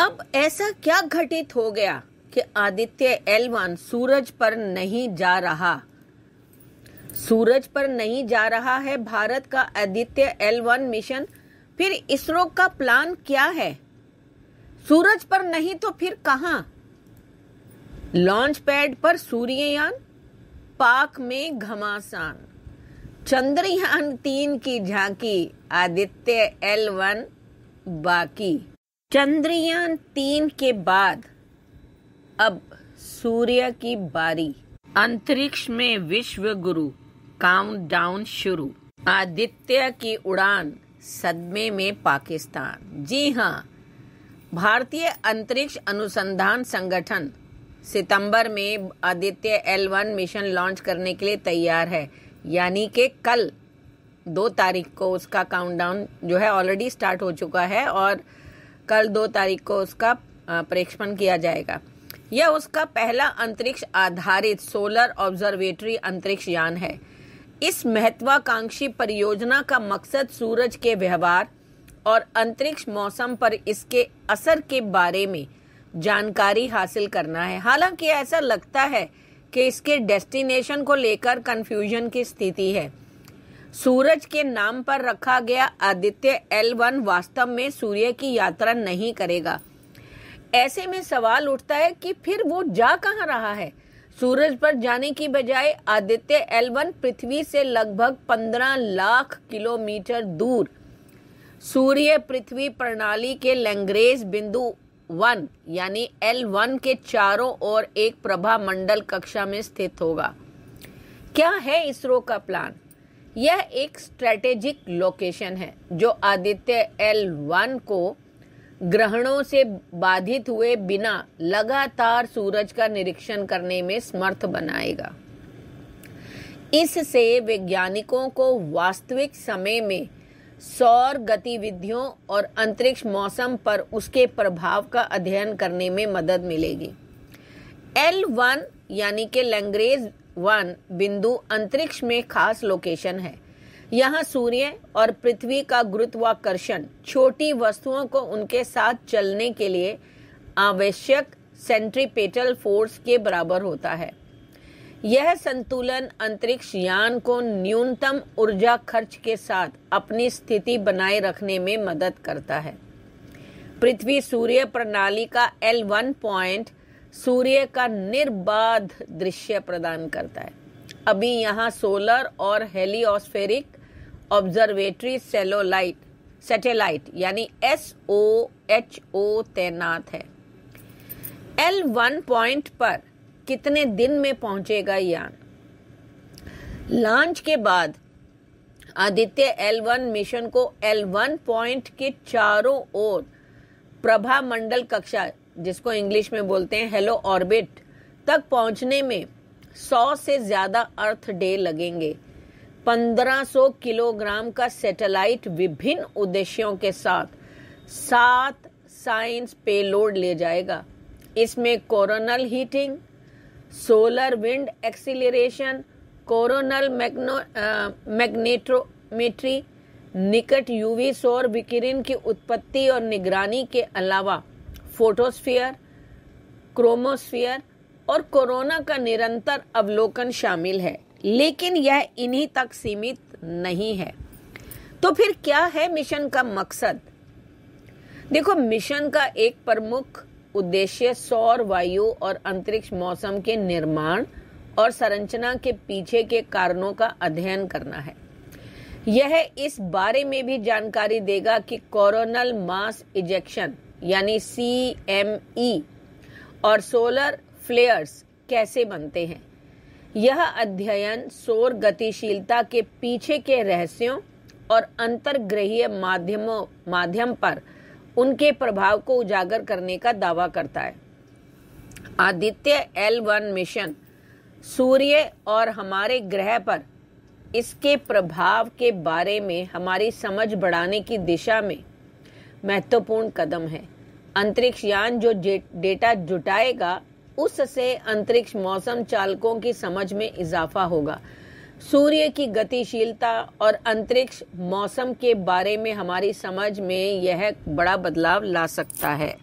अब ऐसा क्या घटित हो गया कि आदित्य एलवान सूरज पर नहीं जा रहा सूरज पर नहीं जा रहा है भारत का आदित्य एल वन मिशन फिर इसरो का प्लान क्या है सूरज पर नहीं तो फिर कहा लॉन्च पैड पर सूर्ययान पाक में घमासान चंद्रयान तीन की झांकी आदित्य एल वन बाकी चंद्रयान तीन के बाद अब सूर्य की बारी अंतरिक्ष में विश्व गुरु काउंटडाउन शुरू आदित्य की उड़ान सदमे में पाकिस्तान जी हाँ भारतीय अंतरिक्ष अनुसंधान संगठन सितंबर में Aditya L one mission launch करने के लिए तैयार है यानी कि कल दो तारीख को उसका काउंटडाउन जो है ऑलरेडी स्टार्ट हो चुका है और कल दो तारीख को उसका प्रेक्षण किया जाएगा यह उसका पहला अंतरिक्ष आधारित सोलर ऑब्जर्वेटरी अंतरिक्ष यान है इस महत्वाकांक्षी परियोजना का मकसद सूरज के व्यवहार और अंतरिक्ष मौसम पर इसके असर के बारे में जानकारी हासिल करना है हालांकि ऐसा लगता है कि इसके डेस्टिनेशन को लेकर कंफ्यूजन की स्थिति है सूरज के नाम पर रखा गया आदित्य एल वन वास्तव में सूर्य की यात्रा नहीं करेगा ऐसे में सवाल उठता है कि फिर वो जा कहाँ रहा है सूरज पर जाने की बजाय आदित्य एल वन पृथ्वी से लगभग पंद्रह लाख किलोमीटर दूर सूर्य पृथ्वी प्रणाली के लैंग्रेज बिंदु वन यानी एल वन के चारों ओर एक प्रभा मंडल कक्षा में स्थित होगा क्या है इसरो का प्लान यह एक स्ट्रेटेजिक लोकेशन है जो आदित्य एल वन को ग्रहणों से बाधित हुए बिना लगातार सूरज का निरीक्षण करने में समर्थ बनाएगा इससे वैज्ञानिकों को वास्तविक समय में सौर गतिविधियों और अंतरिक्ष मौसम पर उसके प्रभाव का अध्ययन करने में मदद मिलेगी एल वन यानी के लैंग्रेज वन बिंदु अंतरिक्ष में खास लोकेशन है यहाँ सूर्य और पृथ्वी का गुरुत्वाकर्षण छोटी वस्तुओं को उनके साथ चलने के लिए आवश्यक सेंट्रीपेटल फोर्स के बराबर होता है यह संतुलन अंतरिक्ष यान को न्यूनतम ऊर्जा खर्च के साथ अपनी स्थिति बनाए रखने में मदद करता है पृथ्वी सूर्य प्रणाली का एल वन पॉइंट सूर्य का निर्बाध दृश्य प्रदान करता है अभी यहाँ सोलर और हेलियोस्फेरिक ऑब्जर्वेटरी सेलोलाइट सैटेलाइट यानी एस ओ एच ओ तैनात है एल वन पॉइंट पर कितने दिन में पहुंचेगा यान लॉन्च के बाद आदित्य एल वन मिशन को एल वन पॉइंट के चारों ओर प्रभा मंडल कक्षा जिसको इंग्लिश में बोलते हैं हेलो ऑर्बिट तक पहुंचने में 100 से ज़्यादा अर्थ डे लगेंगे 1500 किलोग्राम का सैटेलाइट विभिन्न उद्देश्यों के साथ सात साइंस पेलोड ले जाएगा इसमें coronal heating solar wind acceleration coronal magnetometry निकट यूवी सौर विकिरण की उत्पत्ति और निगरानी के अलावा फोटोस्फीयर क्रोमोस्फीयर और कोरोना का निरंतर अवलोकन शामिल है लेकिन यह इन्हीं तक सीमित नहीं है तो फिर क्या है मिशन का मकसद देखो मिशन का एक प्रमुख उद्देश्य सौर वायु और अंतरिक्ष मौसम के निर्माण और संरचना के पीछे के कारणों का अध्ययन करना है यह इस बारे में भी जानकारी देगा कि कोरोनल मास इजेक्शन यानी सी एम ई और सोलर फ्लेयर्स कैसे बनते हैं यह अध्ययन सौर गतिशीलता के पीछे के रहस्यों और अंतर्ग्रहीय माध्यमों माध्यम पर उनके प्रभाव को उजागर करने का दावा करता है आदित्य एल वन मिशन सूर्य और हमारे ग्रह पर इसके प्रभाव के बारे में हमारी समझ बढ़ाने की दिशा में महत्वपूर्ण कदम है अंतरिक्ष यान जो डेटा जुटाएगा उससे अंतरिक्ष मौसम चालकों की समझ में इजाफा होगा सूर्य की गतिशीलता और अंतरिक्ष मौसम के बारे में हमारी समझ में यह बड़ा बदलाव ला सकता है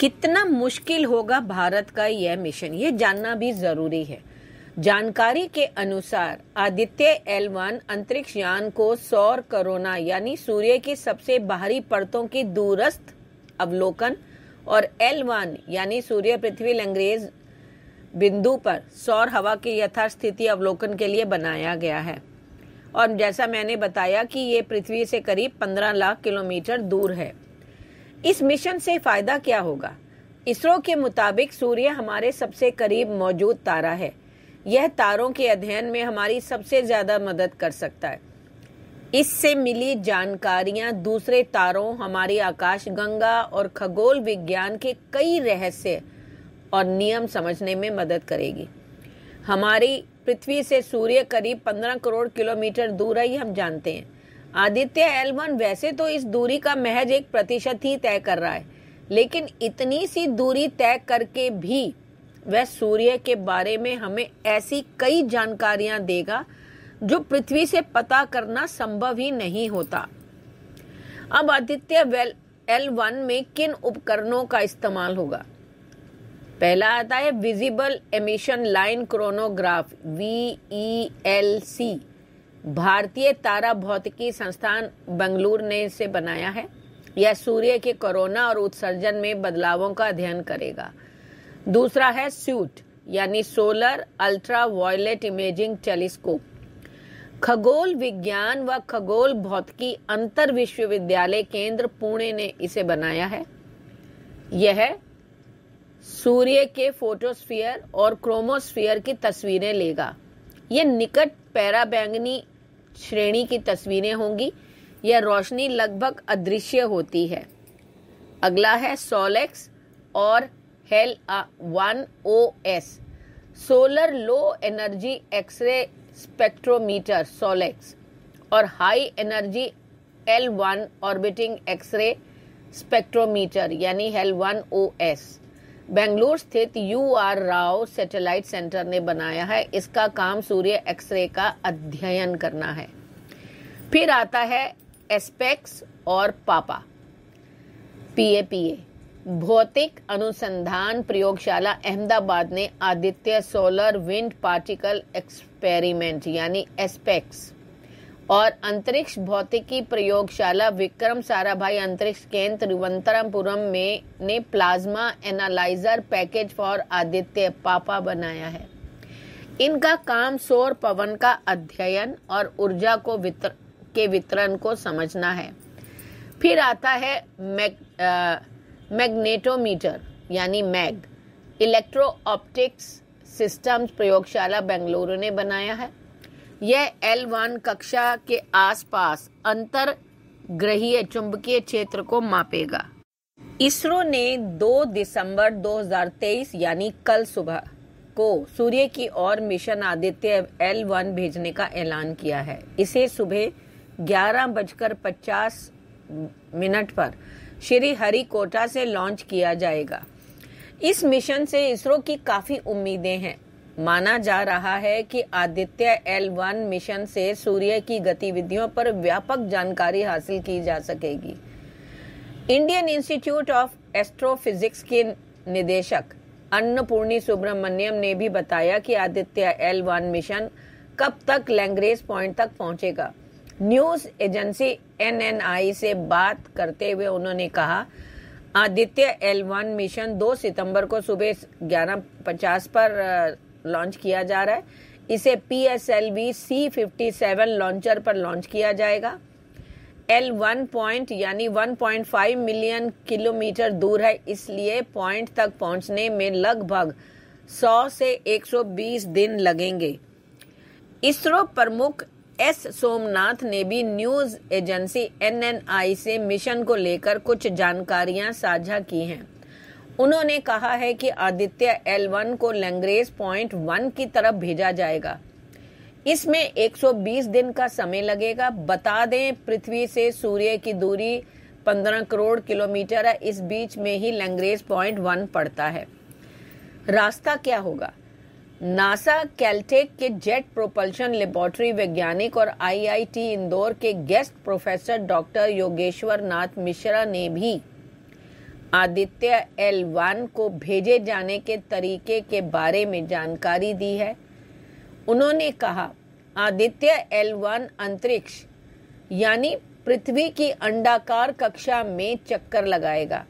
कितना मुश्किल होगा भारत का यह मिशन ये जानना भी जरूरी है जानकारी के अनुसार आदित्य एल वन अंतरिक्ष यान को सौर कोरोना यानी सूर्य की सबसे बाहरी परतों की दूरस्थ अवलोकन और एल वन यानी सूर्य पृथ्वी लंग्रेज बिंदु पर सौर हवा की यथास्थिति अवलोकन के लिए बनाया गया है और जैसा मैंने बताया कि ये पृथ्वी से करीब 15 लाख किलोमीटर दूर है इस मिशन से फायदा क्या होगा इसरो के मुताबिक सूर्य हमारे सबसे करीब मौजूद तारा है यह तारों के अध्ययन में हमारी सबसे ज़्यादा मदद कर सकता है इससे मिली जानकारियां दूसरे तारों हमारी आकाशगंगा और खगोल विज्ञान के कई रहस्य और नियम समझने में मदद करेगी हमारी पृथ्वी से सूर्य करीब 15 करोड़ किलोमीटर दूर है हम जानते हैं आदित्य एल वन वैसे तो इस दूरी का महज एक प्रतिशत ही तय कर रहा है लेकिन इतनी सी दूरी तय करके भी वह सूर्य के बारे में हमें ऐसी कई जानकारियां देगा जो पृथ्वी से पता करना संभव ही नहीं होता अब आदित्य वेल एल वन में किन उपकरणों का इस्तेमाल होगा पहला आता है visible emission line coronagraph V E L C भारतीय तारा भौतिकी संस्थान बेंगलुरु ने इसे बनाया है यह सूर्य के कोरोना और उत्सर्जन में बदलावों का अध्ययन करेगा दूसरा है स्यूट यानी solar ultraviolet imaging telescope खगोल विज्ञान व खगोल भौतिकी अंतर विश्वविद्यालय केंद्र पुणे ने इसे बनाया है यह सूर्य के फोटोस्फीयर और क्रोमोस्फीयर की तस्वीरें लेगा यह निकट पैराबैंगनी श्रेणी की तस्वीरें होंगी यह रोशनी लगभग अदृश्य होती है अगला है सोलेक्स और HEL one O S solar low energy X ray spectrometer SOLEXS और high energy L one orbiting X ray spectrometer यानी HEL one O S Bengaluru स्थित U R Rao satellite centre ने बनाया है इसका काम सूर्य एक्सरे का अध्ययन करना है फिर आता है एस्पेक्स और पापा पी ए पी ए भौतिक अनुसंधान प्रयोगशाला अहमदाबाद ने Aditya solar wind particle experiment यानी एस्पेक्स और अंतरिक्ष भौतिकी प्रयोगशाला विक्रम साराभाई अंतरिक्ष केंद्र तिरुवंतरमपुरम में ने plasma analyser package for Aditya PAPA बनाया है इनका काम सौर पवन का अध्ययन और ऊर्जा को वितर, के वितरण को समझना है फिर आता है मैग्नेटोमीटर यानी मैग इलेक्ट्रो ऑप्टिक्स सिस्टम प्रयोगशाला बेंगलुरु ने बनाया है यह एल वन कक्षा के आसपास अंतर ग्रहीय चुंबकीय क्षेत्र को मापेगा इसरो ने 2 दिसंबर 2023 यानी कल सुबह को सूर्य की ओर मिशन आदित्य एल वन भेजने का ऐलान किया है इसे सुबह ग्यारह बजकर पचास मिनट पर श्री हरिकोटा से लॉन्च किया जाएगा इस मिशन से इसरो की काफी उम्मीदें हैं माना जा रहा है कि आदित्य एल वन मिशन से सूर्य की गतिविधियों पर व्यापक जानकारी हासिल की जा सकेगी इंडियन इंस्टीट्यूट ऑफ एस्ट्रोफिजिक्स के निदेशक अन्नपूर्णी सुब्रमण्यम ने भी बताया कि आदित्य एल वन मिशन कब तक लैंग्रेज पॉइंट तक पहुंचेगा न्यूज एजेंसी एनएनआई से बात करते हुए उन्होंने कहा आदित्य एल वन मिशन 2 सितंबर को सुबह 11:50 पर लॉन्च किया जा रहा है इसे P S L V C fifty seven launcher पर लॉन्च किया जाएगा एल वन पॉइंट यानी one point five million kilometre दूर है इसलिए पॉइंट तक पहुंचने में लगभग सौ से एक सौ बीस दिन लगेंगे इसरो प्रमुख एस सोमनाथ ने भी न्यूज एजेंसी एनएनआई से मिशन को लेकर कुछ जानकारियां साझा की हैं उन्होंने कहा है कि आदित्य एल वन को लैंग्रेज पॉइंट वन की तरफ भेजा जाएगा इसमें 120 दिन का समय लगेगा बता दें पृथ्वी से सूर्य की दूरी 15 करोड़ किलोमीटर है इस बीच में ही लैंग्रेज पॉइंट वन पड़ता है रास्ता क्या होगा नासा कैलटेक के जेट प्रोपल्शन लेबोरेटरी वैज्ञानिक और आईआईटी इंदौर के guest professor doctor Yogeshwar Nath Mishra ने भी आदित्य एल वन को भेजे जाने के तरीके के बारे में जानकारी दी है उन्होंने कहा आदित्य एल वन अंतरिक्ष यानी पृथ्वी की अंडाकार कक्षा में चक्कर लगाएगा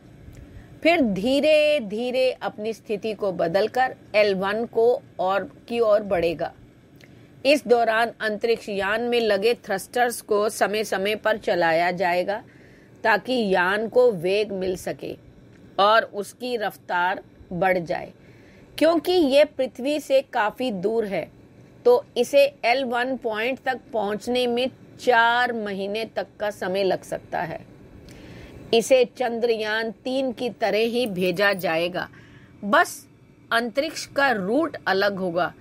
फिर धीरे धीरे अपनी स्थिति को बदलकर L1 को और की ओर बढ़ेगा इस दौरान अंतरिक्ष यान में लगे थ्रस्टर्स को समय समय पर चलाया जाएगा ताकि यान को वेग मिल सके और उसकी रफ्तार बढ़ जाए क्योंकि ये पृथ्वी से काफ़ी दूर है तो इसे L1 पॉइंट तक पहुंचने में चार महीने तक का समय लग सकता है इसे चंद्रयान तीन की तरह ही भेजा जाएगा बस अंतरिक्ष का रूट अलग होगा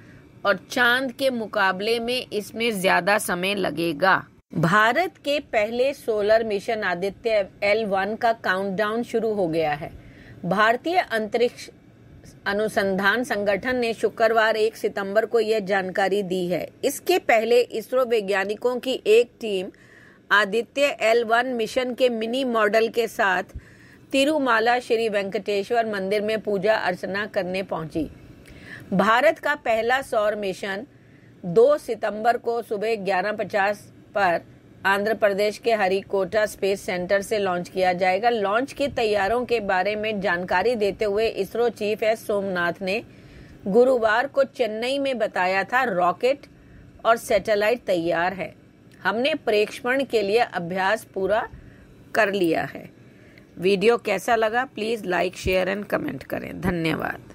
और चांद के मुकाबले में इसमें ज्यादा समय लगेगा भारत के पहले solar mission Aditya L one का काउंटडाउन शुरू हो गया है भारतीय अंतरिक्ष अनुसंधान संगठन ने शुक्रवार 1 सितंबर को यह जानकारी दी है इसके पहले इसरो वैज्ञानिकों की एक team Aditya L one mission के मिनी मॉडल के साथ तिरुमाला श्री वेंकटेश्वर मंदिर में पूजा अर्चना करने पहुंची भारत का पहला सौर मिशन 2 सितंबर को सुबह 11:50 पर आंध्र प्रदेश के हरिकोटा स्पेस सेंटर से लॉन्च किया जाएगा लॉन्च की तैयारियों के बारे में जानकारी देते हुए इसरो चीफ एस सोमनाथ ने गुरुवार को चेन्नई में बताया था रॉकेट और सैटेलाइट तैयार है हमने प्रेक्षण के लिए अभ्यास पूरा कर लिया है वीडियो कैसा लगा please like share and comment करें धन्यवाद